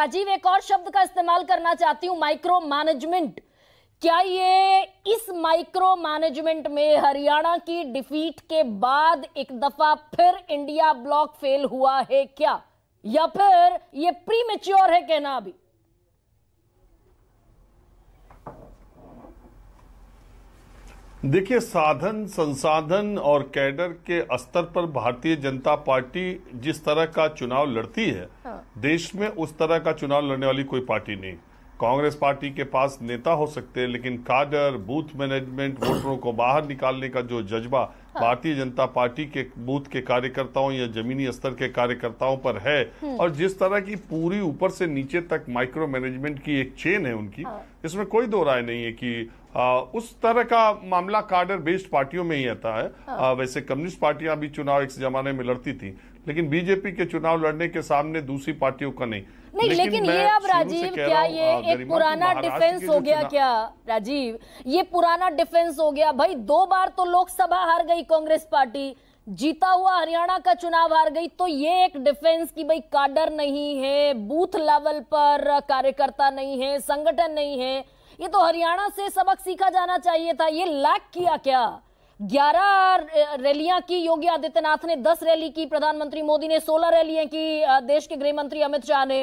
राजीव एक और शब्द का इस्तेमाल करना चाहती हूं माइक्रो मैनेजमेंट क्या ये इस माइक्रो मैनेजमेंट में हरियाणा की डिफीट के बाद एक दफा फिर इंडिया ब्लॉक फेल हुआ है क्या या फिर ये प्रीमेच्योर है कहना अभी देखिए साधन संसाधन और कैडर के स्तर पर भारतीय जनता पार्टी जिस तरह का चुनाव लड़ती है हाँ। देश में उस तरह का चुनाव लड़ने वाली कोई पार्टी नहीं कांग्रेस पार्टी के पास नेता हो सकते हैं लेकिन काडर बूथ मैनेजमेंट वोटरों को बाहर निकालने का जो जज्बा हाँ। भारतीय जनता पार्टी के बूथ के कार्यकर्ताओं या जमीनी स्तर के कार्यकर्ताओं पर है हम्म। और जिस तरह की पूरी ऊपर से नीचे तक माइक्रो मैनेजमेंट की एक चेन है उनकी हाँ। इसमें कोई दो राय नहीं है कि आ, उस तरह का मामला कार्डर बेस्ड पार्टियों में ही आता है हाँ। आ, वैसे कम्युनिस्ट पार्टियां भी चुनाव एक जमाने में लड़ती थी लेकिन बीजेपी के चुनाव लड़ने के सामने दूसरी पार्टियों का नहीं नहीं लेकिन, लेकिन ये अब राजीव क्या ये एक पुराना डिफेंस हो गया क्या राजीव ये पुराना डिफेंस हो गया भाई दो बार तो लोकसभा हार गई कांग्रेस पार्टी जीता हुआ हरियाणा का चुनाव हार गई तो ये एक डिफेंस की भाई काडर नहीं है बूथ लेवल पर कार्यकर्ता नहीं है संगठन नहीं है ये तो हरियाणा से सबक सीखा जाना चाहिए था ये लैक किया क्या ग्यारह रैलियां की योगी आदित्यनाथ ने दस रैली की प्रधानमंत्री मोदी ने सोलह रैलियां की देश के गृह मंत्री अमित शाह ने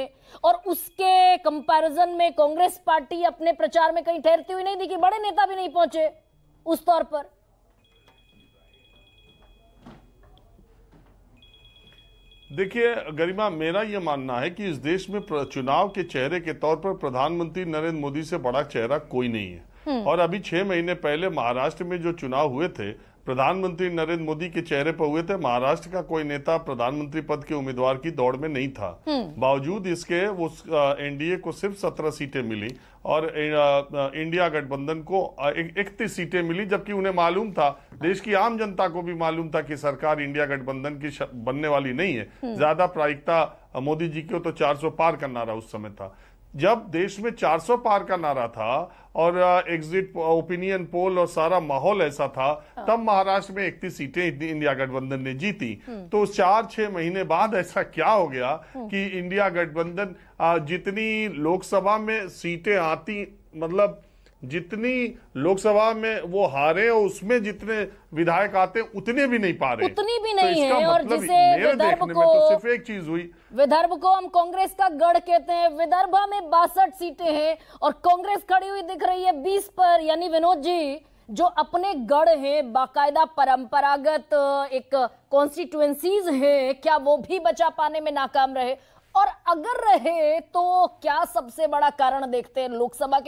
और उसके कंपैरिजन में कांग्रेस पार्टी अपने प्रचार में कहीं ठहरती हुई नहीं दिखी बड़े नेता भी नहीं पहुंचे उस तौर पर देखिए गरिमा मेरा यह मानना है कि इस देश में चुनाव के चेहरे के तौर पर प्रधानमंत्री नरेंद्र मोदी से बड़ा चेहरा कोई नहीं है हम्म। और अभी छह महीने पहले महाराष्ट्र में जो चुनाव हुए थे प्रधानमंत्री नरेंद्र मोदी के चेहरे पर हुए थे महाराष्ट्र का कोई नेता प्रधानमंत्री पद के उम्मीदवार की दौड़ में नहीं था हम्म। बावजूद इसके वो एनडीए को सिर्फ सत्रह सीटें मिली और इंडिया गठबंधन को इकतीस सीटें मिली जबकि उन्हें मालूम था देश की आम जनता को भी मालूम था कि सरकार इंडिया गठबंधन की बनने वाली नहीं है हम्म। ज्यादा प्रायिकता मोदी जी को तो चार पार करना रहा उस समय था जब देश में 400 पार का नारा था और एग्जिट ओपिनियन पोल और सारा माहौल ऐसा था हाँ। तब महाराष्ट्र में इकतीस सीटें इंडिया गठबंधन ने जीती हम्म। तो चार छह महीने बाद ऐसा क्या हो गया हम्म। कि इंडिया गठबंधन जितनी लोकसभा में सीटें आती मतलब जितनी लोकसभा में वो हारे और उसमें जितने विधायक आते उतने भी नहीं पा रहे उतनी भी तो नहीं तो है और मतलब जिसे विदर्भ तो को तो सिर्फ एक चीज हुई विदर्भ को हम कांग्रेस का गढ़ कहते हैं विदर्भ में बासठ सीटें हैं और कांग्रेस खड़ी हुई दिख रही है बीस पर यानी विनोद जी जो अपने गढ़ हैं बाकायदा परंपरागत एक कॉन्स्टिट्युएंसीज हैं क्या वो भी बचा पाने में नाकाम रहे और अगर रहे तो क्या सबसे बड़ा कारण देखते हैं लोकसभा के